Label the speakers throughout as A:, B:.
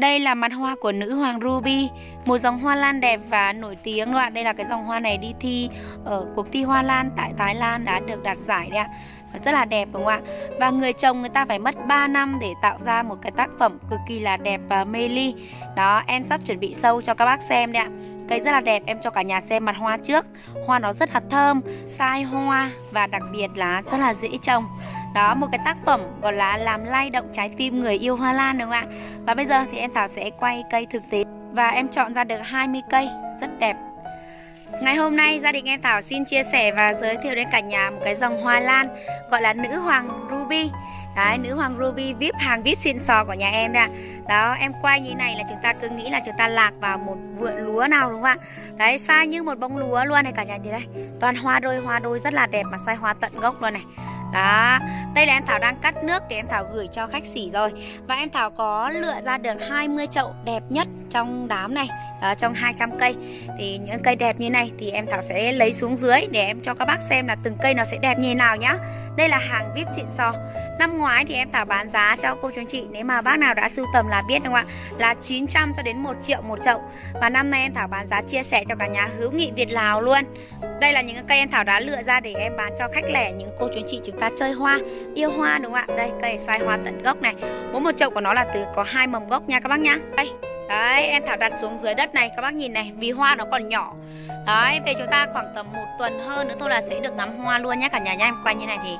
A: Đây là mặt hoa của nữ hoàng Ruby, một dòng hoa lan đẹp và nổi tiếng các bạn. Đây là cái dòng hoa này đi thi ở cuộc thi hoa lan tại Thái Lan đã được đạt giải đấy ạ. Nó rất là đẹp đúng không ạ? Và người chồng người ta phải mất 3 năm để tạo ra một cái tác phẩm cực kỳ là đẹp và mê ly. Đó, em sắp chuẩn bị sâu cho các bác xem đấy ạ. Cây rất là đẹp, em cho cả nhà xem mặt hoa trước hoa nó rất là thơm sai hoa và đặc biệt là rất là dễ trồng đó một cái tác phẩm gọi là làm lay động trái tim người yêu hoa lan đúng không ạ và bây giờ thì em thảo sẽ quay cây thực tế và em chọn ra được 20 cây rất đẹp Ngày hôm nay gia đình em Thảo xin chia sẻ và giới thiệu đến cả nhà một cái dòng hoa lan gọi là nữ hoàng ruby đấy nữ hoàng ruby vip hàng vip xịn sò của nhà em ra đó em quay như này là chúng ta cứ nghĩ là chúng ta lạc vào một vựa lúa nào đúng không ạ đấy sai như một bông lúa luôn này cả nhà nhìn đây toàn hoa đôi hoa đôi rất là đẹp mà sai hoa tận gốc luôn này đó đây là em Thảo đang cắt nước để em Thảo gửi cho khách xỉ rồi Và em Thảo có lựa ra được 20 chậu đẹp nhất trong đám này đó, Trong 200 cây Thì những cây đẹp như này thì em Thảo sẽ lấy xuống dưới Để em cho các bác xem là từng cây nó sẽ đẹp như thế nào nhá Đây là hàng VIP xịn sò Năm ngoái thì em Thảo bán giá cho cô chú anh chị nếu mà bác nào đã sưu tầm là biết đúng không ạ? Là 900 cho đến 1 triệu một chậu. Và năm nay em Thảo bán giá chia sẻ cho cả nhà hữu nghị Việt Lào luôn. Đây là những cây em Thảo đã lựa ra để em bán cho khách lẻ những cô chú anh chị chúng ta chơi hoa, yêu hoa đúng không ạ? Đây cây sai hoa tận gốc này. Mỗi một chậu của nó là từ có hai mầm gốc nha các bác nhá. Đây. Đấy, em Thảo đặt xuống dưới đất này các bác nhìn này, vì hoa nó còn nhỏ. Đấy, về chúng ta khoảng tầm một tuần hơn nữa thôi là sẽ được ngắm hoa luôn nhé cả nhà nha Em quay như này thì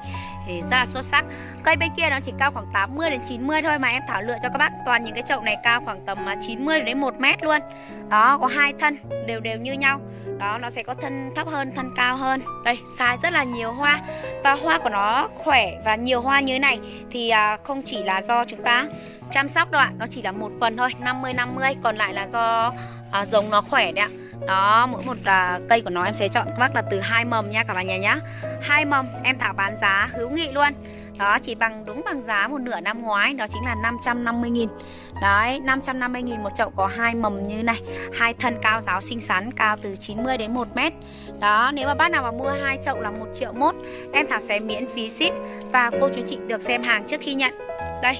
A: thì rất là xuất sắc cây bên kia nó chỉ cao khoảng 80 đến 90 thôi mà em Thảo lựa cho các bác toàn những cái chậu này cao khoảng tầm 90 à, đến 1 mét luôn đó có hai thân đều đều như nhau đó nó sẽ có thân thấp hơn thân cao hơn đây sai rất là nhiều hoa và hoa của nó khỏe và nhiều hoa như thế này thì à, không chỉ là do chúng ta chăm sóc đâu ạ nó chỉ là một phần thôi 50 50 còn lại là do à, giống nó khỏe đấy ạ đó mỗi một à, cây của nó em sẽ chọn các bác là từ hai mầm nha cả nhà nhá hai mầm em thảo bán giá hữu nghị luôn đó chỉ bằng đúng bằng giá một nửa năm ngoái đó chính là 550 000 Đấy, 550 000 một chậu có hai mầm như này, hai thân cao giáo xinh xắn, cao từ 90 đến 1 mét. Đó, nếu mà bác nào mà mua hai chậu là một triệu mốt, em Thảo sẽ miễn phí ship và cô chú chị được xem hàng trước khi nhận. Đây.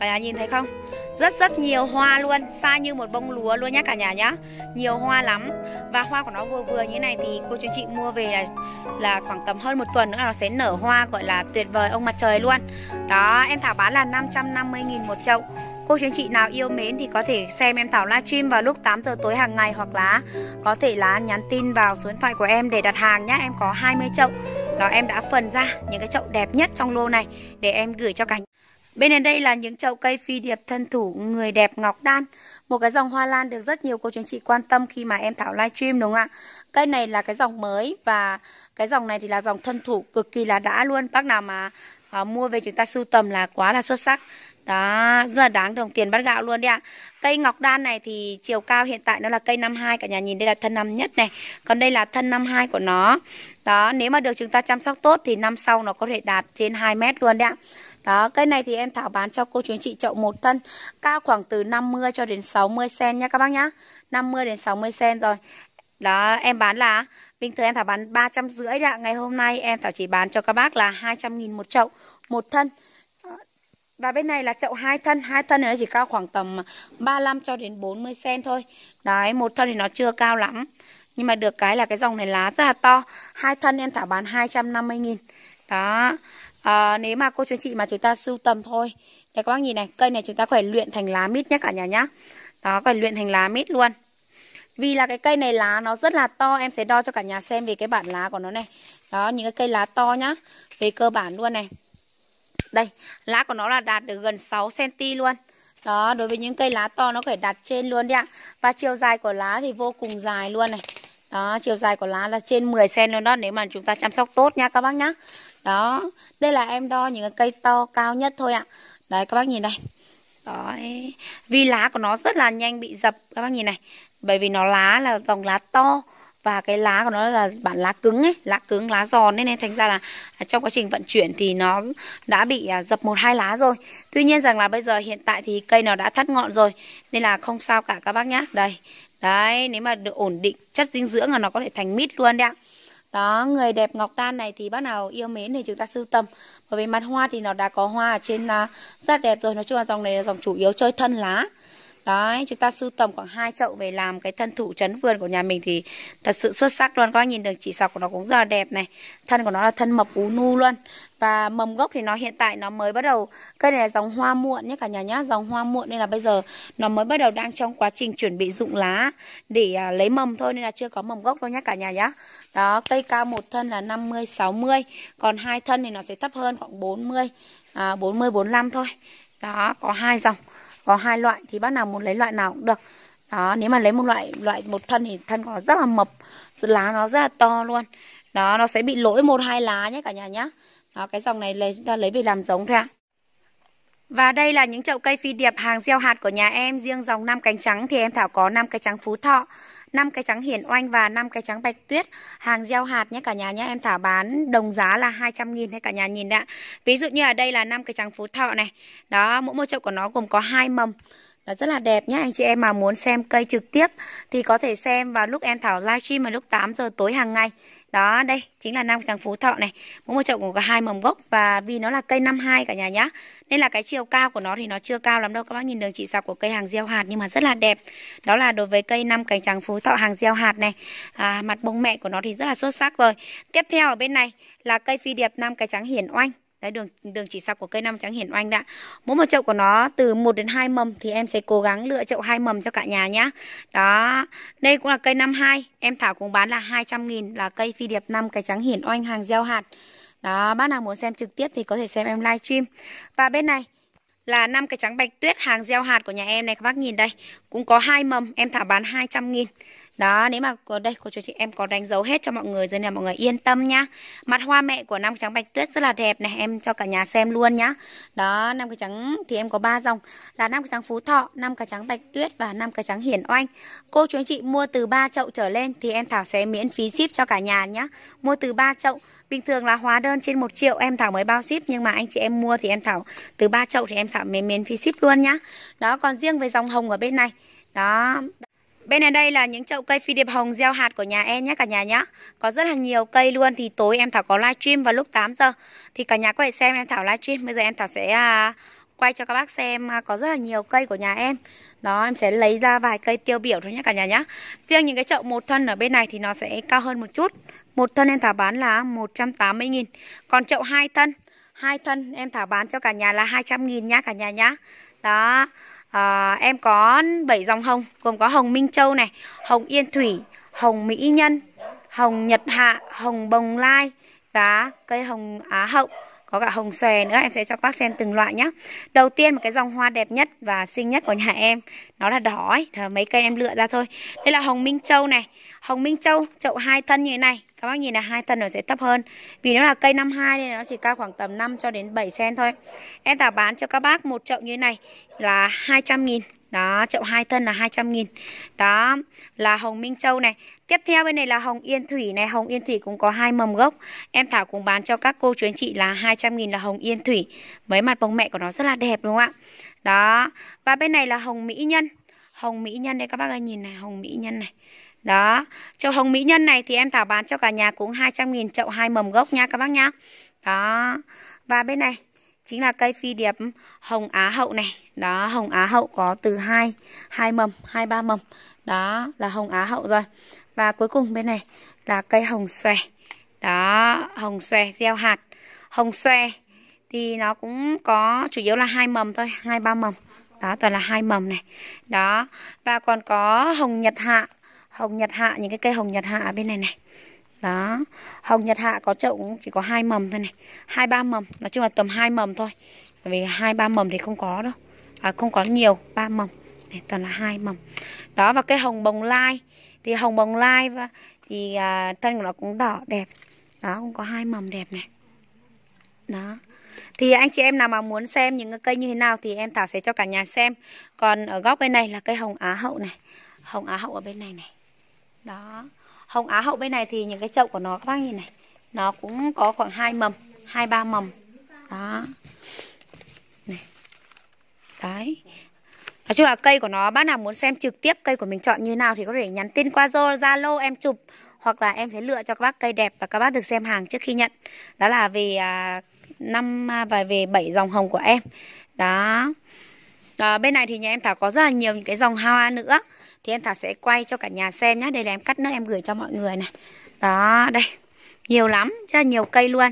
A: Cả nhà nhìn thấy không? rất rất nhiều hoa luôn xa như một bông lúa luôn nhé cả nhà nhá nhiều hoa lắm và hoa của nó vừa vừa như này thì cô chú chị mua về là là khoảng tầm hơn một tuần nữa là nó sẽ nở hoa gọi là tuyệt vời ông mặt trời luôn đó em thảo bán là 550.000 một chậu Cô chú chị nào yêu mến thì có thể xem em Thảo livestream vào lúc 8 giờ tối hàng ngày hoặc là có thể là nhắn tin vào số điện thoại của em để đặt hàng nhé. Em có 20 chậu. Đó em đã phần ra những cái chậu đẹp nhất trong lô này để em gửi cho cả Bên này đây là những chậu cây phi điệp thân thủ người đẹp ngọc đan, một cái dòng hoa lan được rất nhiều cô chú anh chị quan tâm khi mà em thảo livestream đúng không ạ? Cây này là cái dòng mới và cái dòng này thì là dòng thân thủ cực kỳ là đã luôn. Bác nào mà à, mua về chúng ta sưu tầm là quá là xuất sắc. Đó, rất là đáng đồng tiền bát gạo luôn đấy ạ. Cây ngọc đan này thì chiều cao hiện tại nó là cây 52 cả nhà nhìn đây là thân năm nhất này. Còn đây là thân 52 của nó. Đó, nếu mà được chúng ta chăm sóc tốt thì năm sau nó có thể đạt trên 2 mét luôn đấy ạ đó cây này thì em thảo bán cho cô chú anh chị chậu một thân cao khoảng từ 50 cho đến 60 cm nha các bác nhá 50 đến 60 cm rồi đó em bán là bình thường em thảo bán 350 rưỡi ạ ngày hôm nay em thảo chỉ bán cho các bác là 200 nghìn một chậu một thân và bên này là chậu hai thân, hai thân này nó chỉ cao khoảng tầm 35 cho đến 40 cm thôi. Đấy, một thân thì nó chưa cao lắm. Nhưng mà được cái là cái dòng này lá rất là to. Hai thân em thảo bán 250 000 Đó à, nếu mà cô chú chị mà chúng ta sưu tầm thôi đây các bác nhìn này cây này chúng ta phải luyện thành lá mít nhé cả nhà nhá đó phải luyện thành lá mít luôn vì là cái cây này lá nó rất là to em sẽ đo cho cả nhà xem về cái bản lá của nó này đó những cái cây lá to nhá về cơ bản luôn này đây lá của nó là đạt được gần 6 cm luôn đó đối với những cây lá to nó phải đạt trên luôn đi ạ và chiều dài của lá thì vô cùng dài luôn này đó, chiều dài của lá là trên 10 cm luôn đó nếu mà chúng ta chăm sóc tốt nha các bác nhá đó đây là em đo những cái cây to cao nhất thôi ạ à. đấy các bác nhìn đây đó, vì lá của nó rất là nhanh bị dập các bác nhìn này bởi vì nó lá là dòng lá to và cái lá của nó là bản lá cứng ấy, lá cứng lá giòn nên, nên thành ra là trong quá trình vận chuyển thì nó đã bị à, dập một hai lá rồi. Tuy nhiên rằng là bây giờ hiện tại thì cây nó đã thắt ngọn rồi nên là không sao cả các bác nhá. Đây. Đấy, nếu mà được ổn định chất dinh dưỡng là nó có thể thành mít luôn đấy ạ đó người đẹp ngọc đan này thì bác nào yêu mến thì chúng ta sưu tầm bởi vì mặt hoa thì nó đã có hoa ở trên uh, rất đẹp rồi nói chung là dòng này là dòng chủ yếu chơi thân lá Đấy, chúng ta sưu tầm khoảng hai chậu về làm cái thân thủ trấn vườn của nhà mình thì thật sự xuất sắc luôn. Các bác nhìn được chỉ sọc của nó cũng rất là đẹp này. Thân của nó là thân mập ú nu luôn và mầm gốc thì nó hiện tại nó mới bắt đầu cây này là dòng hoa muộn nhé cả nhà nhá dòng hoa muộn nên là bây giờ nó mới bắt đầu đang trong quá trình chuẩn bị rụng lá để à, lấy mầm thôi nên là chưa có mầm gốc đâu nhé cả nhà nhá đó cây cao một thân là 50 60 còn hai thân thì nó sẽ thấp hơn khoảng 40 à, 40 45 thôi đó có hai dòng có hai loại thì bác nào muốn lấy loại nào cũng được đó nếu mà lấy một loại loại một thân thì thân của nó rất là mập lá nó rất là to luôn đó nó sẽ bị lỗi một hai lá nhé cả nhà nhá đó, cái dòng này lấy ta lấy về làm giống ra. Và đây là những chậu cây phi điệp hàng gieo hạt của nhà em. Riêng dòng 5 cánh trắng thì em Thảo có 5 cái trắng Phú Thọ, 5 cái trắng Hiển Oanh và 5 cái trắng Bạch Tuyết. Hàng gieo hạt nhé cả nhà nhé. Em Thảo bán đồng giá là 200 nghìn hay cả nhà nhìn đã. Ví dụ như ở đây là 5 cái trắng Phú Thọ này. Đó, mỗi một chậu của nó gồm có hai mầm. Nó rất là đẹp nhé anh chị em mà muốn xem cây trực tiếp thì có thể xem vào lúc em Thảo livestream vào lúc 8 giờ tối hàng ngày. Đó, đây chính là nam tràng Phú Thọ này. Mỗi một chậu cũng có hai mầm gốc và vì nó là cây năm hai cả nhà nhá. Nên là cái chiều cao của nó thì nó chưa cao lắm đâu. Các bác nhìn đường chỉ dọc của cây hàng gieo hạt nhưng mà rất là đẹp. Đó là đối với cây năm cành tràng Phú Thọ hàng gieo hạt này. À, mặt bông mẹ của nó thì rất là xuất sắc rồi. Tiếp theo ở bên này là cây phi điệp nam cái trắng hiển oanh. Đấy, đường đường chỉ sọc của cây năm trắng hiển oanh đã. Mỗi một chậu của nó từ 1 đến 2 mầm thì em sẽ cố gắng lựa chậu hai mầm cho cả nhà nhá. Đó, đây cũng là cây năm hai em thảo cũng bán là 200 nghìn là cây phi điệp năm cái trắng hiển oanh hàng gieo hạt. Đó, bác nào muốn xem trực tiếp thì có thể xem em live stream Và bên này là năm cái trắng bạch tuyết hàng gieo hạt của nhà em này các bác nhìn đây, cũng có hai mầm, em thảo bán 200 nghìn đó nếu mà đây cô chú chị em có đánh dấu hết cho mọi người rồi nè mọi người yên tâm nhá mặt hoa mẹ của năm trắng bạch tuyết rất là đẹp này em cho cả nhà xem luôn nhá đó năm cái trắng thì em có ba dòng là năm cái trắng phú thọ năm cái trắng bạch tuyết và năm cái trắng hiển oanh cô chú anh chị mua từ ba chậu trở lên thì em thảo sẽ miễn phí ship cho cả nhà nhá mua từ ba chậu Bình thường là hóa đơn trên 1 triệu em Thảo mới bao ship nhưng mà anh chị em mua thì em Thảo từ 3 chậu thì em Thảo miễn mềm phí ship luôn nhá. Đó còn riêng với dòng hồng ở bên này. Đó. Bên này đây là những chậu cây phi điệp hồng gieo hạt của nhà em nhé cả nhà nhé. Có rất là nhiều cây luôn thì tối em Thảo có livestream vào lúc 8 giờ. Thì cả nhà có thể xem em Thảo livestream. Bây giờ em Thảo sẽ à, quay cho các bác xem à, có rất là nhiều cây của nhà em. Đó em sẽ lấy ra vài cây tiêu biểu thôi nhé cả nhà nhé. Riêng những cái chậu một thân ở bên này thì nó sẽ cao hơn một chút. Một thân em Thảo bán là 180 000 Còn chậu hai thân, hai thân em Thảo bán cho cả nhà là 200 000 nhá cả nhà nhá. Đó à, em có 7 dòng hồng gồm có hồng Minh Châu này, hồng Yên Thủy, hồng Mỹ Nhân, hồng Nhật Hạ, hồng Bồng Lai và cây hồng Á Hậu có cả hồng xòe nữa em sẽ cho các bác xem từng loại nhé đầu tiên một cái dòng hoa đẹp nhất và xinh nhất của nhà em nó là đỏ ấy là mấy cây em lựa ra thôi đây là hồng minh châu này hồng minh châu chậu hai thân như thế này các bác nhìn là hai thân nó sẽ thấp hơn vì nó là cây năm hai nên nó chỉ cao khoảng tầm 5 cho đến 7 cm thôi em đã bán cho các bác một chậu như thế này là 200 nghìn đó, chậu hai thân là 200 nghìn Đó, là hồng Minh Châu này Tiếp theo bên này là hồng Yên Thủy này Hồng Yên Thủy cũng có hai mầm gốc Em Thảo cũng bán cho các cô chú anh chị là 200 nghìn là hồng Yên Thủy Với mặt bông mẹ của nó rất là đẹp đúng không ạ Đó, và bên này là hồng Mỹ Nhân Hồng Mỹ Nhân đây các bác ơi nhìn này, hồng Mỹ Nhân này đó, chậu hồng mỹ nhân này thì em Thảo bán cho cả nhà cũng 200 nghìn chậu hai mầm gốc nha các bác nhá. Đó. Và bên này chính là cây phi điệp hồng á hậu này đó hồng á hậu có từ hai hai mầm hai ba mầm đó là hồng á hậu rồi và cuối cùng bên này là cây hồng xòe đó hồng xòe gieo hạt hồng xòe thì nó cũng có chủ yếu là hai mầm thôi hai ba mầm đó toàn là hai mầm này đó và còn có hồng nhật hạ hồng nhật hạ những cái cây hồng nhật hạ ở bên này này đó hồng nhật hạ có chậu cũng chỉ có hai mầm thôi này hai ba mầm nói chung là tầm hai mầm thôi vì hai ba mầm thì không có đâu à, không có nhiều ba mầm này, toàn là hai mầm đó và cây hồng bồng lai thì hồng bồng lai và thì à, thân của nó cũng đỏ đẹp đó cũng có hai mầm đẹp này đó thì anh chị em nào mà muốn xem những cái cây như thế nào thì em Thảo sẽ cho cả nhà xem. Còn ở góc bên này là cây hồng Á hậu này. Hồng Á hậu ở bên này này. Đó hồng á hậu bên này thì những cái chậu của nó các bác nhìn này nó cũng có khoảng hai mầm hai ba mầm đó này. đấy nói chung là cây của nó bác nào muốn xem trực tiếp cây của mình chọn như nào thì có thể nhắn tin qua zalo em chụp hoặc là em sẽ lựa cho các bác cây đẹp và các bác được xem hàng trước khi nhận đó là về à, năm à, và về bảy dòng hồng của em đó à, bên này thì nhà em thảo có rất là nhiều những cái dòng hoa nữa thì em Thảo sẽ quay cho cả nhà xem nhé Đây là em cắt nữa em gửi cho mọi người này Đó đây Nhiều lắm, rất là nhiều cây luôn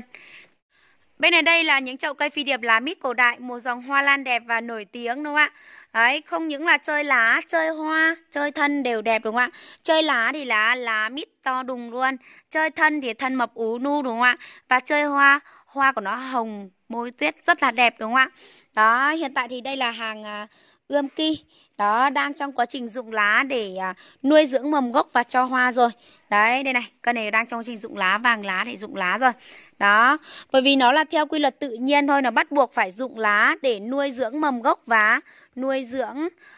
A: Bên này đây là những chậu cây phi điệp lá mít cổ đại Một dòng hoa lan đẹp và nổi tiếng đúng không ạ Đấy, không những là chơi lá, chơi hoa, chơi thân đều đẹp đúng không ạ? Chơi lá thì lá lá mít to đùng luôn, chơi thân thì thân mập ú nu đúng không ạ? Và chơi hoa, hoa của nó hồng môi tuyết rất là đẹp đúng không ạ? Đó, hiện tại thì đây là hàng à, ươm ki đó đang trong quá trình dụng lá để à, nuôi dưỡng mầm gốc và cho hoa rồi đấy đây này cây này đang trong quá trình dụng lá vàng lá để dụng lá rồi đó bởi vì nó là theo quy luật tự nhiên thôi nó bắt buộc phải dụng lá để nuôi dưỡng mầm gốc và nuôi dưỡng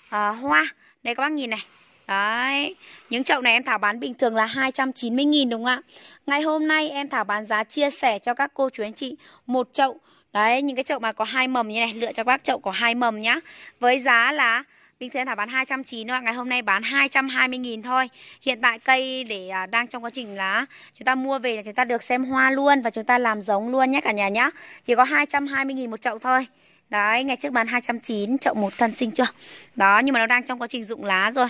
A: à, hoa đây các bác nhìn này Đấy, những chậu này em Thảo bán bình thường là 290 nghìn đúng không ạ? Ngày hôm nay em Thảo bán giá chia sẻ cho các cô chú anh chị một chậu Đấy, những cái chậu mà có hai mầm như này, lựa cho các bác chậu có hai mầm nhá. Với giá là Bình thường thảo bán 290 ạ, ngày hôm nay bán 220 000 thôi. Hiện tại cây để à, đang trong quá trình lá, chúng ta mua về là chúng ta được xem hoa luôn và chúng ta làm giống luôn nhé cả nhà nhá. Chỉ có 220 000 một chậu thôi. Đấy, ngày trước bán 290 chậu một thân sinh chưa? Đó, nhưng mà nó đang trong quá trình dụng lá rồi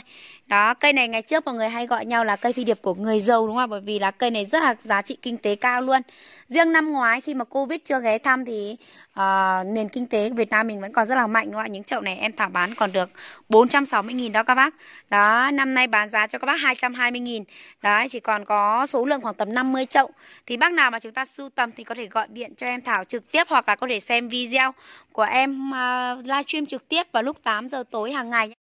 A: đó cây này ngày trước mọi người hay gọi nhau là cây phi điệp của người giàu đúng không ạ bởi vì là cây này rất là giá trị kinh tế cao luôn riêng năm ngoái khi mà covid chưa ghé thăm thì uh, nền kinh tế Việt Nam mình vẫn còn rất là mạnh đúng không ạ những chậu này em thảo bán còn được 460.000 đó các bác đó năm nay bán giá cho các bác 220.000 đấy chỉ còn có số lượng khoảng tầm 50 chậu thì bác nào mà chúng ta sưu tầm thì có thể gọi điện cho em Thảo trực tiếp hoặc là có thể xem video của em uh, livestream trực tiếp vào lúc 8 giờ tối hàng ngày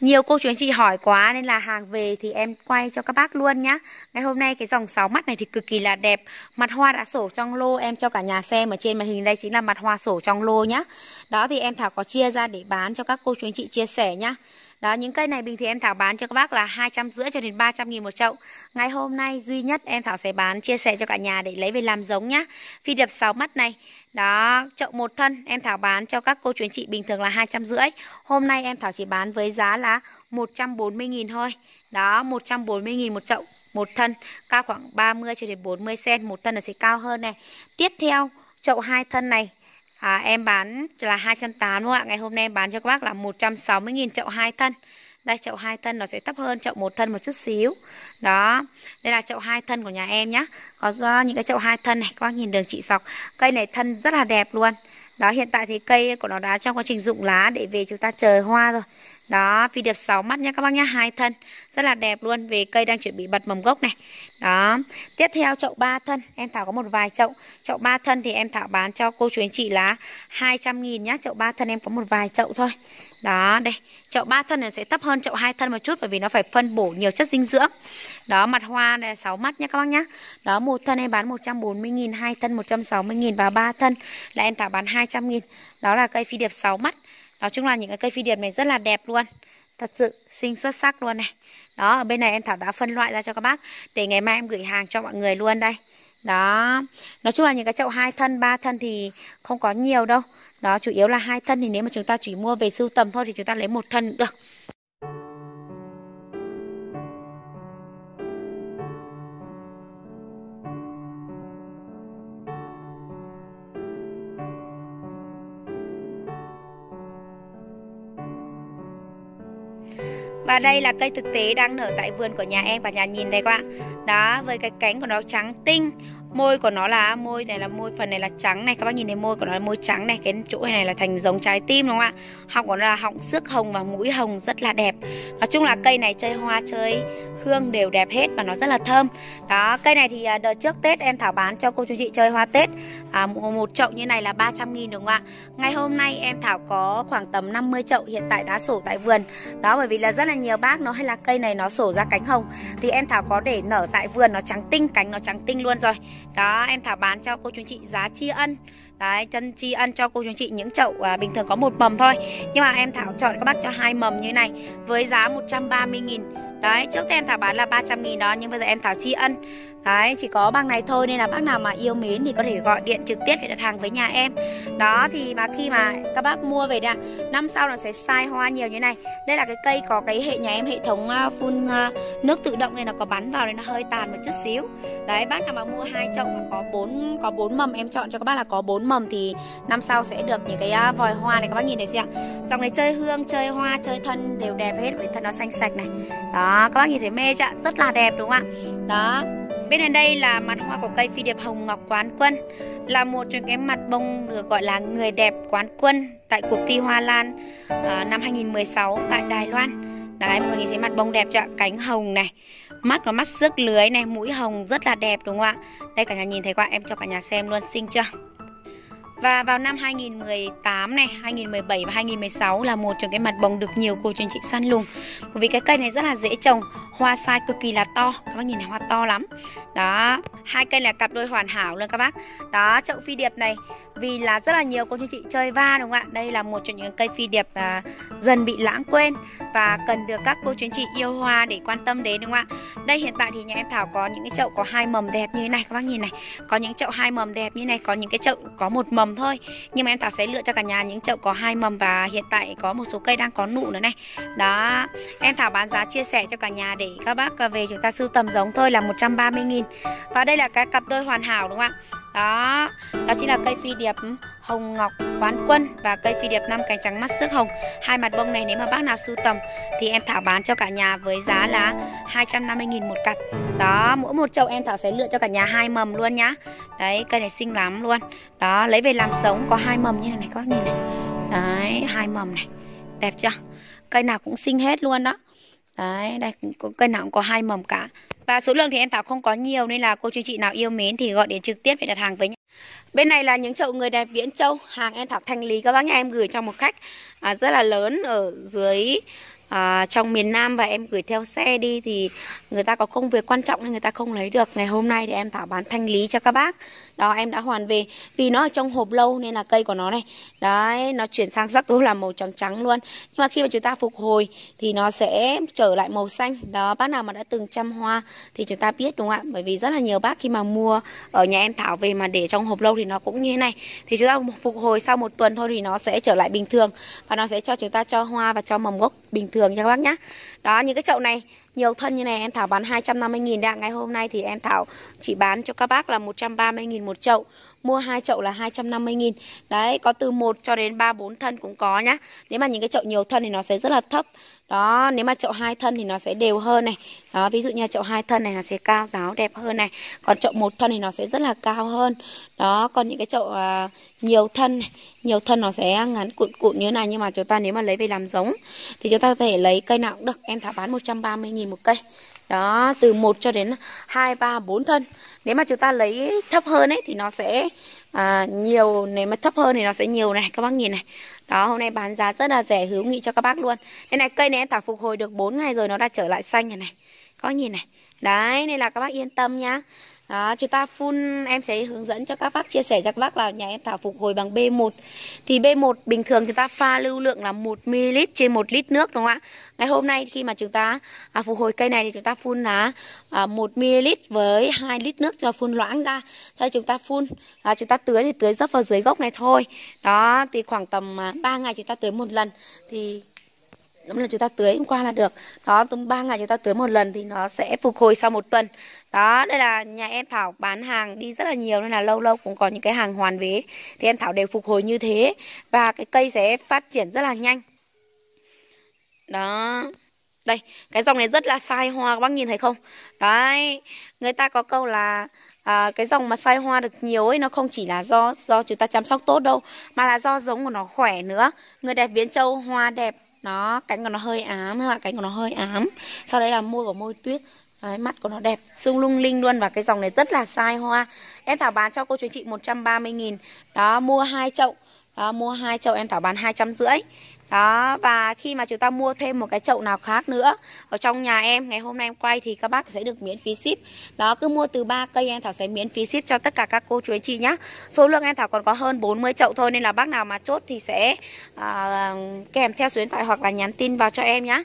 A: nhiều cô chú anh chị hỏi quá nên là hàng về thì em quay cho các bác luôn nhá. Ngày hôm nay cái dòng 6 mắt này thì cực kỳ là đẹp. Mặt hoa đã sổ trong lô em cho cả nhà xem ở trên màn hình đây chính là mặt hoa sổ trong lô nhá. Đó thì em Thảo có chia ra để bán cho các cô chú anh chị chia sẻ nhá. Đó, những cây này bình thường em Thảo bán cho các bác là 250 cho đến 300 nghìn một chậu. Ngày hôm nay duy nhất em Thảo sẽ bán chia sẻ cho cả nhà để lấy về làm giống nhá. Phi điệp 6 mắt này. Đó, chậu một thân em Thảo bán cho các cô chú anh chị bình thường là 250. Hôm nay em Thảo chỉ bán với giá là 140 nghìn thôi. Đó, 140 nghìn một chậu, một thân, cao khoảng 30 cho đến 40 cm, một thân là sẽ cao hơn này. Tiếp theo, chậu hai thân này à, em bán là 280 ạ. Ngày hôm nay em bán cho các bác là 160.000 chậu hai thân. Đây chậu hai thân nó sẽ thấp hơn chậu một thân một chút xíu. Đó, đây là chậu hai thân của nhà em nhá. Có những cái chậu hai thân này các bác nhìn đường chị dọc Cây này thân rất là đẹp luôn đó hiện tại thì cây của nó đã trong quá trình rụng lá để về chúng ta chờ hoa rồi đó phi đẹp 6 mắt nha các bác nhá hai thân rất là đẹp luôn về cây đang chuẩn bị bật mầm gốc này đó tiếp theo chậu ba thân em thảo có một vài chậu chậu ba thân thì em thảo bán cho cô chú anh chị là 200 nghìn nhá chậu ba thân em có một vài chậu thôi đó, đây, chậu ba thân này sẽ thấp hơn chậu hai thân một chút bởi vì nó phải phân bổ nhiều chất dinh dưỡng. Đó, mặt hoa này 6 mắt nha các bác nhá. Đó, một thân em bán 140 000 hai thân 160 000 và ba thân là em Thảo bán 200 000 Đó là cây phi điệp 6 mắt. Đó chung là những cái cây phi điệp này rất là đẹp luôn. Thật sự xinh xuất sắc luôn này. Đó, ở bên này em Thảo đã phân loại ra cho các bác để ngày mai em gửi hàng cho mọi người luôn đây đó nói chung là những cái chậu hai thân ba thân thì không có nhiều đâu đó chủ yếu là hai thân thì nếu mà chúng ta chỉ mua về sưu tầm thôi thì chúng ta lấy một thân được Và đây là cây thực tế đang nở tại vườn của nhà em và nhà nhìn đây các bạn Đó với cái cánh của nó trắng tinh Môi của nó là môi này là môi phần này là trắng này Các bác nhìn thấy môi của nó là môi trắng này Cái chỗ này là thành giống trái tim đúng không ạ Họng của nó là họng xước hồng và mũi hồng rất là đẹp Nói chung là cây này chơi hoa chơi hương đều đẹp hết và nó rất là thơm đó cây này thì à, đợt trước tết em thảo bán cho cô chú chị chơi hoa tết à, một chậu như này là 300 nghìn đúng không ạ ngày hôm nay em thảo có khoảng tầm 50 chậu hiện tại đã sổ tại vườn đó bởi vì là rất là nhiều bác nó hay là cây này nó sổ ra cánh hồng thì em thảo có để nở tại vườn nó trắng tinh cánh nó trắng tinh luôn rồi đó em thảo bán cho cô chú chị giá tri ân Đấy, chân tri ân cho cô chú chị những chậu à, bình thường có một mầm thôi Nhưng mà em Thảo chọn các bác cho hai mầm như này Với giá 130 nghìn Đấy, trước đây em thảo bán là 300 nghìn đó nhưng bây giờ em thảo tri ân Đấy, chỉ có bằng này thôi nên là bác nào mà yêu mến thì có thể gọi điện trực tiếp để đặt hàng với nhà em. Đó thì mà khi mà các bác mua về đã năm sau nó sẽ sai hoa nhiều như này. Đây là cái cây có cái hệ nhà em hệ thống à, phun à, nước tự động nên là có bắn vào nên nó hơi tàn một chút xíu. Đấy, bác nào mà mua hai chậu có bốn có bốn mầm em chọn cho các bác là có bốn mầm thì năm sau sẽ được những cái à, vòi hoa này các bác nhìn thấy chưa ạ? Dòng này chơi hương, chơi hoa, chơi thân đều đẹp hết với thân nó xanh sạch này. Đó, các bác nhìn thấy mê chưa ạ? Rất là đẹp đúng không ạ? Đó. Bên này đây là mặt hoa của cây phi điệp hồng ngọc quán quân, là một trong cái mặt bông được gọi là người đẹp quán quân tại cuộc thi hoa lan uh, năm 2016 tại Đài Loan. Đấy, mọi người nhìn thấy mặt bông đẹp chưa ạ? Cánh hồng này, mắt nó mắt rước lưới này, mũi hồng rất là đẹp đúng không ạ? Đây cả nhà nhìn thấy qua em cho cả nhà xem luôn, xinh chưa? Và vào năm 2018 này, 2017 và 2016 là một trong cái mặt bông được nhiều cô chú anh chị săn lùng. Bởi vì cái cây này rất là dễ trồng hoa size cực kỳ là to các bác nhìn này hoa to lắm đó hai cây là cặp đôi hoàn hảo luôn các bác đó chậu phi điệp này vì là rất là nhiều cô chú chị chơi va đúng không ạ đây là một trong những cây phi điệp à, dần bị lãng quên và cần được các cô chú chị yêu hoa để quan tâm đến đúng không ạ đây hiện tại thì nhà em thảo có những cái chậu có hai mầm đẹp như thế này các bác nhìn này có những chậu hai mầm đẹp như này có những cái chậu có một mầm thôi nhưng mà em thảo sẽ lựa cho cả nhà những chậu có hai mầm và hiện tại có một số cây đang có nụ nữa này đó em thảo bán giá chia sẻ cho cả nhà để các bác à, về chúng ta sưu tầm giống thôi là 130 000 và đây là cái cặp đôi hoàn hảo đúng không ạ đó đó chính là cây phi điệp hồng ngọc quán quân và cây phi điệp năm cánh trắng mắt sức hồng hai mặt bông này nếu mà bác nào sưu tầm thì em thảo bán cho cả nhà với giá là 250.000 một cặp đó mỗi một chậu em thảo sẽ lựa cho cả nhà hai mầm luôn nhá đấy cây này xinh lắm luôn đó lấy về làm sống có hai mầm như này này các bác nhìn này đấy hai mầm này đẹp chưa cây nào cũng xinh hết luôn đó Đấy, đây, cây nào cũng có hai mầm cả. Và số lượng thì em Thảo không có nhiều nên là cô chú chị nào yêu mến thì gọi đến trực tiếp để đặt hàng với nhà. Bên này là những chậu người đẹp Viễn Châu, hàng em Thảo thanh lý các bác nhà em gửi cho một khách à, rất là lớn ở dưới à, trong miền Nam và em gửi theo xe đi thì người ta có công việc quan trọng nên người ta không lấy được. Ngày hôm nay thì em thảo bán thanh lý cho các bác. Đó em đã hoàn về vì nó ở trong hộp lâu nên là cây của nó này. Đấy, nó chuyển sang sắc tố là màu trắng trắng luôn. Nhưng mà khi mà chúng ta phục hồi thì nó sẽ trở lại màu xanh. Đó, bác nào mà đã từng chăm hoa thì chúng ta biết đúng không ạ? Bởi vì rất là nhiều bác khi mà mua ở nhà em thảo về mà để trong hộp lâu thì nó cũng như thế này. Thì chúng ta phục hồi sau một tuần thôi thì nó sẽ trở lại bình thường và nó sẽ cho chúng ta cho hoa và cho mầm gốc bình thường thường nha các bác nhá. Đó những cái chậu này nhiều thân như này em Thảo bán 250 000 đấy ạ. Ngày hôm nay thì em Thảo chỉ bán cho các bác là 130 000 một chậu. Mua hai chậu là 250 000 Đấy, có từ 1 cho đến 3 4 thân cũng có nhá. Nếu mà những cái chậu nhiều thân thì nó sẽ rất là thấp đó nếu mà chậu hai thân thì nó sẽ đều hơn này đó ví dụ như chậu hai thân này nó sẽ cao giáo đẹp hơn này còn chậu một thân thì nó sẽ rất là cao hơn đó còn những cái chậu uh, nhiều thân nhiều thân nó sẽ ngắn cụn cụn như này nhưng mà chúng ta nếu mà lấy về làm giống thì chúng ta có thể lấy cây nào cũng được em thả bán 130.000 một cây đó từ 1 cho đến 2 3 4 thân nếu mà chúng ta lấy thấp hơn ấy thì nó sẽ à, nhiều nếu mà thấp hơn thì nó sẽ nhiều này các bác nhìn này đó hôm nay bán giá rất là rẻ hữu nghị cho các bác luôn đây này cây này em thả phục hồi được 4 ngày rồi nó đã trở lại xanh rồi này có nhìn này đấy nên là các bác yên tâm nhá đó chúng ta phun em sẽ hướng dẫn cho các bác chia sẻ cho các bác là nhà em thảo phục hồi bằng B1 thì B1 bình thường chúng ta pha lưu lượng là 1 ml trên 1 lít nước đúng không ạ ngày hôm nay khi mà chúng ta à, phục hồi cây này thì chúng ta phun là à, 1 ml với 2 lít nước cho phun loãng ra sau chúng ta phun à, chúng ta tưới thì tưới dấp vào dưới gốc này thôi đó thì khoảng tầm à, 3 ngày chúng ta tưới một lần thì giống là chúng ta tưới hôm qua là được đó tầm ba ngày chúng ta tưới một lần thì nó sẽ phục hồi sau một tuần đó đây là nhà em thảo bán hàng đi rất là nhiều nên là lâu lâu cũng có những cái hàng hoàn vế thì em thảo đều phục hồi như thế và cái cây sẽ phát triển rất là nhanh đó đây cái dòng này rất là sai hoa các bác nhìn thấy không đấy người ta có câu là à, cái dòng mà sai hoa được nhiều ấy nó không chỉ là do do chúng ta chăm sóc tốt đâu mà là do giống của nó khỏe nữa người đẹp biến châu hoa đẹp nó cánh của nó hơi ám các bạn cánh của nó hơi ám sau đấy là môi của môi tuyết Đấy, mắt của nó đẹp, xung lung linh luôn và cái dòng này rất là sai hoa. Em Thảo bán cho cô chú anh chị 130 000 Đó mua hai chậu. Đó mua hai chậu em Thảo bán hai trăm rưỡi đó và khi mà chúng ta mua thêm một cái chậu nào khác nữa ở trong nhà em ngày hôm nay em quay thì các bác sẽ được miễn phí ship đó cứ mua từ ba cây em thảo sẽ miễn phí ship cho tất cả các cô chú anh chị nhá số lượng em thảo còn có hơn 40 chậu thôi nên là bác nào mà chốt thì sẽ à, kèm theo số điện thoại hoặc là nhắn tin vào cho em nhá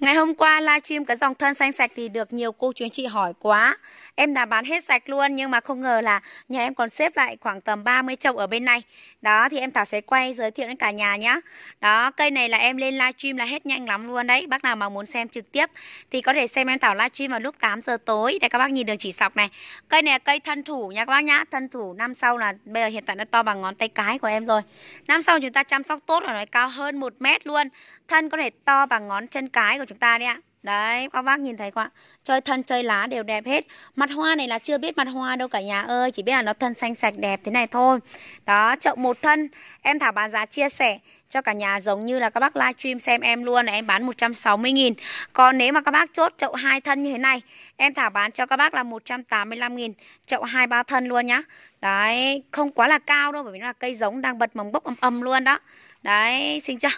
A: Ngày hôm qua livestream cái dòng thân xanh sạch thì được nhiều cô chú anh chị hỏi quá. Em đã bán hết sạch luôn nhưng mà không ngờ là nhà em còn xếp lại khoảng tầm 30 chậu ở bên này. Đó thì em Thảo sẽ quay giới thiệu đến cả nhà nhá. Đó, cây này là em lên livestream là hết nhanh lắm luôn đấy. Bác nào mà muốn xem trực tiếp thì có thể xem em Thảo livestream vào lúc 8 giờ tối. Đây các bác nhìn đường chỉ sọc này. Cây này là cây thân thủ nha các bác nhá. Thân thủ năm sau là bây giờ hiện tại nó to bằng ngón tay cái của em rồi. Năm sau chúng ta chăm sóc tốt là nó cao hơn 1 mét luôn. Thân có thể to bằng ngón chân cái của của chúng ta đấy ạ. Đấy, các bác nhìn thấy không ạ? Chơi thân, chơi lá đều đẹp hết. Mặt hoa này là chưa biết mặt hoa đâu cả nhà ơi. Chỉ biết là nó thân xanh sạch đẹp thế này thôi. Đó, chậu một thân. Em Thảo bán giá chia sẻ cho cả nhà giống như là các bác live stream xem em luôn này em bán 160 nghìn Còn nếu mà các bác chốt chậu hai thân như thế này, em Thảo bán cho các bác là 185 nghìn Chậu hai ba thân luôn nhá. Đấy, không quá là cao đâu bởi vì nó là cây giống đang bật mầm gốc âm âm luôn đó. Đấy, xin chưa?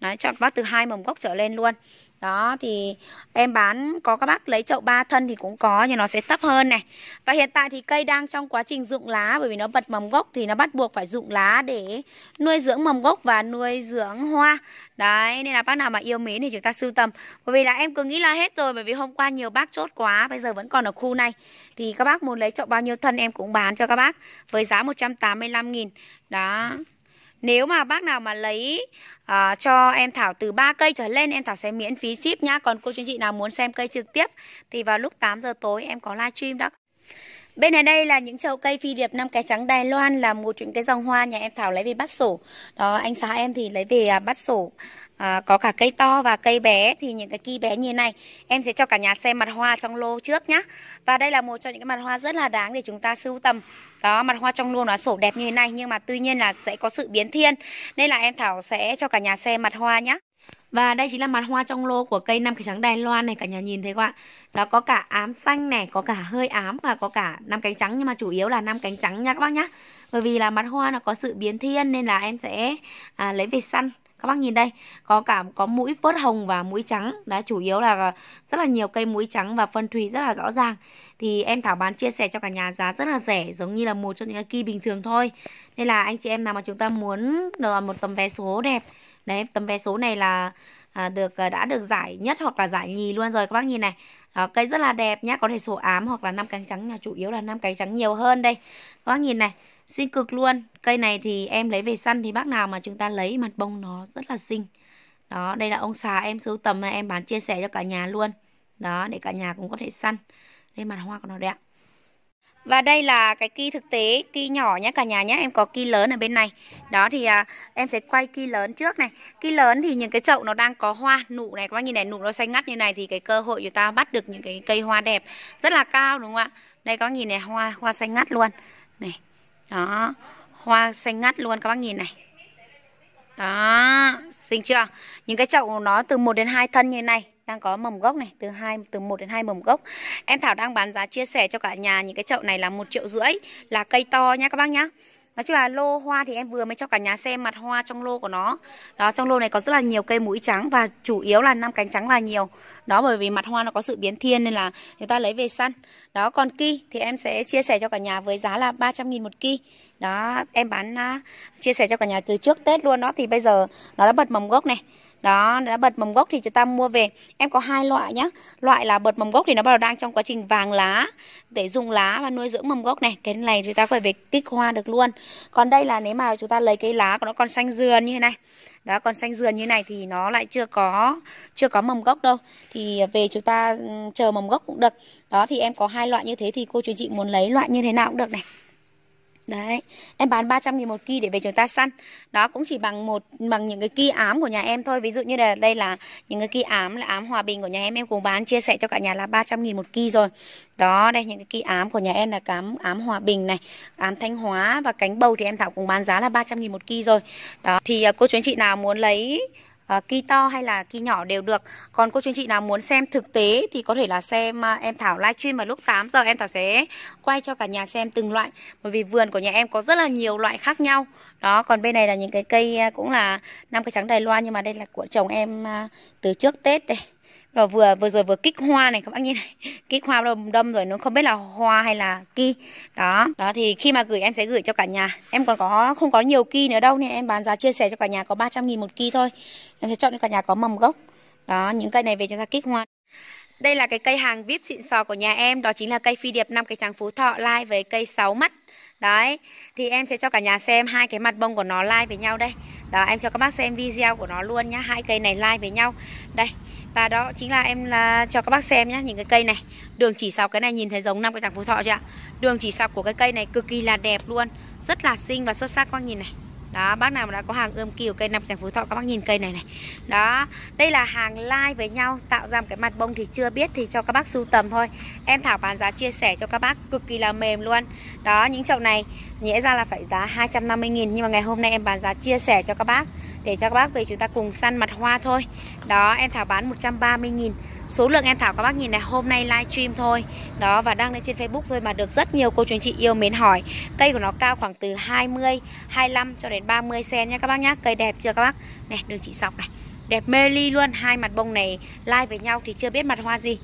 A: Đấy, chọn bác từ hai mầm gốc trở lên luôn đó thì em bán có các bác lấy chậu ba thân thì cũng có nhưng nó sẽ thấp hơn này. Và hiện tại thì cây đang trong quá trình rụng lá bởi vì nó bật mầm gốc thì nó bắt buộc phải rụng lá để nuôi dưỡng mầm gốc và nuôi dưỡng hoa. Đấy nên là bác nào mà yêu mến thì chúng ta sưu tầm. Bởi vì là em cứ nghĩ là hết rồi bởi vì hôm qua nhiều bác chốt quá bây giờ vẫn còn ở khu này. Thì các bác muốn lấy chậu bao nhiêu thân em cũng bán cho các bác với giá 185 000 Đó. Nếu mà bác nào mà lấy uh, cho em Thảo từ 3 cây trở lên em Thảo sẽ miễn phí ship nhá. Còn cô chú chị nào muốn xem cây trực tiếp thì vào lúc 8 giờ tối em có livestream đó. Bên này đây là những chậu cây phi điệp năm cái trắng Đài Loan là một những cái dòng hoa nhà em Thảo lấy về bắt sổ. Đó, anh xã em thì lấy về à, bắt sổ à, có cả cây to và cây bé thì những cái kỳ bé như này em sẽ cho cả nhà xem mặt hoa trong lô trước nhá và đây là một trong những cái mặt hoa rất là đáng để chúng ta sưu tầm đó mặt hoa trong lô nó sổ đẹp như thế này nhưng mà tuy nhiên là sẽ có sự biến thiên nên là em thảo sẽ cho cả nhà xem mặt hoa nhá và đây chính là mặt hoa trong lô của cây năm cánh trắng Đài Loan này cả nhà nhìn thấy không ạ Đó có cả ám xanh này, có cả hơi ám và có cả năm cánh trắng nhưng mà chủ yếu là năm cánh trắng nha các bác nhá. Bởi vì là mặt hoa nó có sự biến thiên nên là em sẽ à, lấy về săn các bác nhìn đây có cả có mũi vớt hồng và mũi trắng đấy chủ yếu là rất là nhiều cây mũi trắng và phân thủy rất là rõ ràng thì em thảo bán chia sẻ cho cả nhà giá rất là rẻ giống như là một trong những cây bình thường thôi nên là anh chị em nào mà chúng ta muốn được một tấm vé số đẹp đấy tấm vé số này là à, được à, đã được giải nhất hoặc là giải nhì luôn rồi các bác nhìn này đó, cây rất là đẹp nhá có thể sổ ám hoặc là năm cánh trắng là chủ yếu là năm cánh trắng nhiều hơn đây các bác nhìn này xinh cực luôn cây này thì em lấy về săn thì bác nào mà chúng ta lấy mặt bông nó rất là xinh đó đây là ông xà em sưu tầm em bán chia sẻ cho cả nhà luôn đó để cả nhà cũng có thể săn đây mặt hoa của nó đẹp và đây là cái ki thực tế, ki nhỏ nhé cả nhà nhé, em có ki lớn ở bên này. Đó thì à, em sẽ quay ki lớn trước này. Ki lớn thì những cái chậu nó đang có hoa, nụ này các bác nhìn này, nụ nó xanh ngắt như này thì cái cơ hội chúng ta bắt được những cái cây hoa đẹp rất là cao đúng không ạ? Đây các bác nhìn này, hoa hoa xanh ngắt luôn. Này đó hoa xanh ngắt luôn các bác nhìn này đó xinh chưa những cái chậu nó từ 1 đến 2 thân như này đang có mầm gốc này từ hai từ 1 đến 2 mầm gốc em Thảo đang bán giá chia sẻ cho cả nhà những cái chậu này là một triệu rưỡi là cây to nhá các bác nhá Nói chung là lô hoa thì em vừa mới cho cả nhà xem mặt hoa trong lô của nó. Đó trong lô này có rất là nhiều cây mũi trắng và chủ yếu là năm cánh trắng là nhiều. Đó bởi vì mặt hoa nó có sự biến thiên nên là người ta lấy về săn. Đó còn ki thì em sẽ chia sẻ cho cả nhà với giá là 300 000 một ki. Đó em bán à, chia sẻ cho cả nhà từ trước Tết luôn đó thì bây giờ nó đã bật mầm gốc này đó đã bật mầm gốc thì chúng ta mua về em có hai loại nhá loại là bật mầm gốc thì nó bắt đầu đang trong quá trình vàng lá để dùng lá và nuôi dưỡng mầm gốc này cái này chúng ta phải về kích hoa được luôn còn đây là nếu mà chúng ta lấy cái lá của nó còn xanh dườn như thế này đó còn xanh dườn như thế này thì nó lại chưa có chưa có mầm gốc đâu thì về chúng ta ừ, chờ mầm gốc cũng được đó thì em có hai loại như thế thì cô chú chị muốn lấy loại như thế nào cũng được này Đấy, em bán 300 nghìn một ki để về chúng ta săn. Đó cũng chỉ bằng một bằng những cái ki ám của nhà em thôi. Ví dụ như là đây là những cái ki ám là ám hòa bình của nhà em em cùng bán chia sẻ cho cả nhà là 300 nghìn một ki rồi. Đó, đây những cái ki ám của nhà em là cám ám hòa bình này, ám thanh hóa và cánh bầu thì em Thảo cùng bán giá là 300 nghìn một ki rồi. Đó, thì à, cô chú anh chị nào muốn lấy uh, ờ, ki to hay là ki nhỏ đều được. Còn cô chú anh chị nào muốn xem thực tế thì có thể là xem à, em Thảo livestream vào lúc 8 giờ em Thảo sẽ quay cho cả nhà xem từng loại bởi vì vườn của nhà em có rất là nhiều loại khác nhau. Đó, còn bên này là những cái cây à, cũng là năm cây trắng Đài Loan nhưng mà đây là của chồng em à, từ trước Tết đây rồi ờ, vừa vừa rồi vừa kích hoa này các bác nhìn này kích hoa đâm đâm rồi nó không biết là hoa hay là ki đó đó thì khi mà gửi em sẽ gửi cho cả nhà em còn có không có nhiều ki nữa đâu nên em bán giá chia sẻ cho cả nhà có 300 nghìn một ki thôi em sẽ chọn cho cả nhà có mầm gốc đó những cây này về chúng ta kích hoa đây là cái cây hàng vip xịn sò của nhà em đó chính là cây phi điệp năm cái trắng phú thọ lai với cây sáu mắt Đấy, thì em sẽ cho cả nhà xem hai cái mặt bông của nó lai với nhau đây. Đó, em cho các bác xem video của nó luôn nhá. Hai cây này lai với nhau. Đây, và đó chính là em là cho các bác xem nhé Những cái cây này Đường chỉ sọc cái này nhìn thấy giống năm cái tràng phú thọ chưa ạ Đường chỉ sọc của cái cây này cực kỳ là đẹp luôn Rất là xinh và xuất sắc các bác nhìn này đó, bác nào mà đã có hàng ươm kiều cây năm tràng phú thọ các bác nhìn cây này này. Đó, đây là hàng lai với nhau tạo ra một cái mặt bông thì chưa biết thì cho các bác sưu tầm thôi. Em Thảo bán giá chia sẻ cho các bác cực kỳ là mềm luôn. Đó, những chậu này Nhẽ ra là phải giá 250 nghìn Nhưng mà ngày hôm nay em bán giá chia sẻ cho các bác Để cho các bác về chúng ta cùng săn mặt hoa thôi Đó em Thảo bán 130 nghìn Số lượng em Thảo các bác nhìn này Hôm nay live stream thôi Đó và đăng lên trên Facebook thôi Mà được rất nhiều cô chú anh chị yêu mến hỏi Cây của nó cao khoảng từ 20, 25 cho đến 30 cm nha các bác nhá Cây đẹp chưa các bác Này đường chị sọc này đẹp mê ly luôn hai mặt bông này lai với nhau thì chưa biết mặt hoa gì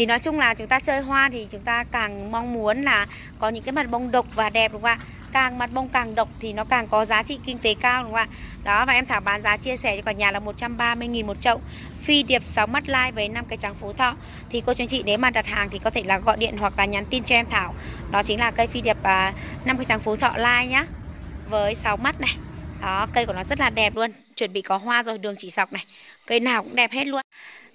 A: thì nói chung là chúng ta chơi hoa thì chúng ta càng mong muốn là có những cái mặt bông độc và đẹp đúng không ạ càng mặt bông càng độc thì nó càng có giá trị kinh tế cao đúng không ạ đó và em thảo bán giá chia sẻ cho cả nhà là 130.000 một chậu phi điệp 6 mắt lai với 5 cái trắng phú thọ thì cô chú anh chị nếu mà đặt hàng thì có thể là gọi điện hoặc là nhắn tin cho em thảo đó chính là cây phi điệp à, 5 cái trắng phú thọ lai nhá với 6 mắt này đó cây của nó rất là đẹp luôn chuẩn bị có hoa rồi đường chỉ sọc này cây nào cũng đẹp hết luôn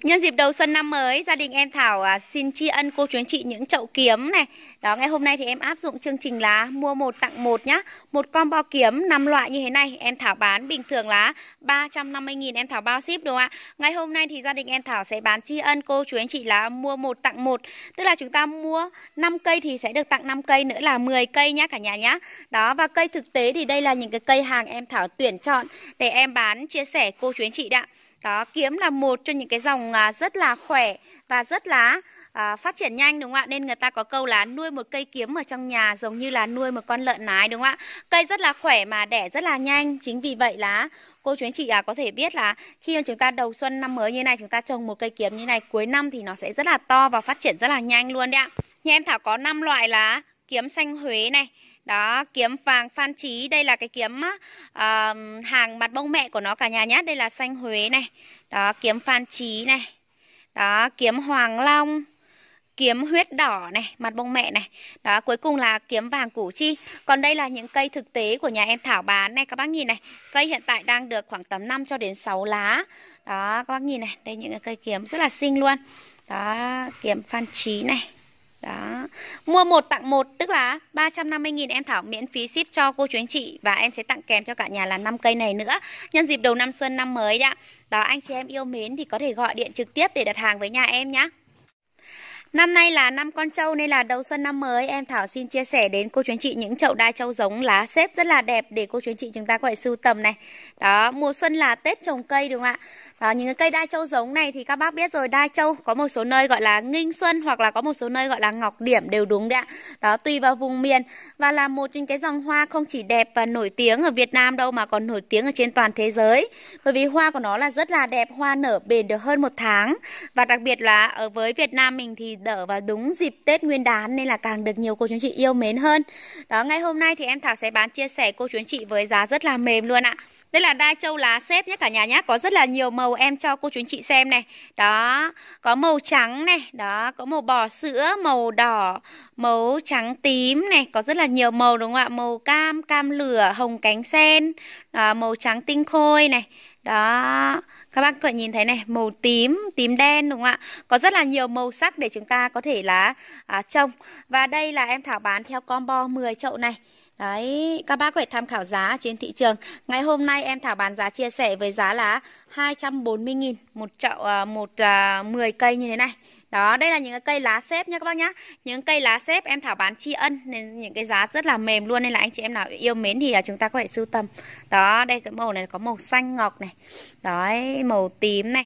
A: Nhân dịp đầu xuân năm mới, gia đình em Thảo à, xin tri ân cô chú anh chị những chậu kiếm này. Đó, ngày hôm nay thì em áp dụng chương trình là mua một tặng một nhá. Một combo kiếm 5 loại như thế này, em Thảo bán bình thường là 350.000 em Thảo bao ship đúng không ạ? Ngày hôm nay thì gia đình em Thảo sẽ bán tri ân cô chú anh chị là mua một tặng một, tức là chúng ta mua 5 cây thì sẽ được tặng 5 cây nữa là 10 cây nhá cả nhà nhá. Đó và cây thực tế thì đây là những cái cây hàng em Thảo tuyển chọn để em bán chia sẻ cô chú anh chị đã. Đó, kiếm là một trong những cái dòng à, rất là khỏe và rất là à, phát triển nhanh đúng không ạ? Nên người ta có câu là nuôi một cây kiếm ở trong nhà giống như là nuôi một con lợn nái đúng không ạ? Cây rất là khỏe mà đẻ rất là nhanh. Chính vì vậy là cô chú anh chị à, có thể biết là khi mà chúng ta đầu xuân năm mới như này chúng ta trồng một cây kiếm như này cuối năm thì nó sẽ rất là to và phát triển rất là nhanh luôn đấy ạ. Nhà em Thảo có 5 loại là kiếm xanh Huế này, đó, kiếm vàng Phan Trí, đây là cái kiếm uh, hàng mặt bông mẹ của nó cả nhà nhé. Đây là xanh Huế này. Đó, kiếm Phan Trí này. Đó, kiếm Hoàng Long kiếm huyết đỏ này, mặt bông mẹ này. Đó, cuối cùng là kiếm vàng củ chi. Còn đây là những cây thực tế của nhà em Thảo bán này các bác nhìn này. Cây hiện tại đang được khoảng tầm 5 cho đến 6 lá. Đó, các bác nhìn này, đây những cái cây kiếm rất là xinh luôn. Đó, kiếm Phan Trí này. Đó. Mua một tặng một tức là 350.000 em Thảo miễn phí ship cho cô chú anh chị và em sẽ tặng kèm cho cả nhà là 5 cây này nữa. Nhân dịp đầu năm xuân năm mới đã. Đó anh chị em yêu mến thì có thể gọi điện trực tiếp để đặt hàng với nhà em nhé. Năm nay là năm con trâu nên là đầu xuân năm mới em Thảo xin chia sẻ đến cô chú anh chị những chậu đa trâu giống lá xếp rất là đẹp để cô chú anh chị chúng ta có thể sưu tầm này. Đó, mùa xuân là Tết trồng cây đúng không ạ? Đó, những cái cây đa châu giống này thì các bác biết rồi đa châu có một số nơi gọi là nghinh xuân hoặc là có một số nơi gọi là ngọc điểm đều đúng đấy ạ. Đó tùy vào vùng miền và là một những cái dòng hoa không chỉ đẹp và nổi tiếng ở Việt Nam đâu mà còn nổi tiếng ở trên toàn thế giới. Bởi vì hoa của nó là rất là đẹp, hoa nở bền được hơn một tháng và đặc biệt là ở với Việt Nam mình thì đỡ vào đúng dịp Tết Nguyên đán nên là càng được nhiều cô chú chị yêu mến hơn. Đó ngay hôm nay thì em Thảo sẽ bán chia sẻ cô chú chị với giá rất là mềm luôn ạ. Đây là đai châu lá xếp nhé cả nhà nhé. Có rất là nhiều màu em cho cô chú anh chị xem này. Đó, có màu trắng này, đó, có màu bò sữa, màu đỏ, màu trắng tím này, có rất là nhiều màu đúng không ạ? Màu cam, cam lửa, hồng cánh sen, đó, à, màu trắng tinh khôi này. Đó, các bác có nhìn thấy này, màu tím, tím đen đúng không ạ? Có rất là nhiều màu sắc để chúng ta có thể là à, trồng. Và đây là em thảo bán theo combo 10 chậu này. Đấy, các bác có thể tham khảo giá trên thị trường. Ngày hôm nay em Thảo bán giá chia sẻ với giá là 240.000 một chậu à, một uh, à, 10 cây như thế này. Đó, đây là những cái cây lá xếp nha các bác nhá. Những cây lá xếp em Thảo bán tri ân nên những cái giá rất là mềm luôn nên là anh chị em nào yêu mến thì à, chúng ta có thể sưu tầm. Đó, đây cái màu này có màu xanh ngọc này. Đấy, màu tím này.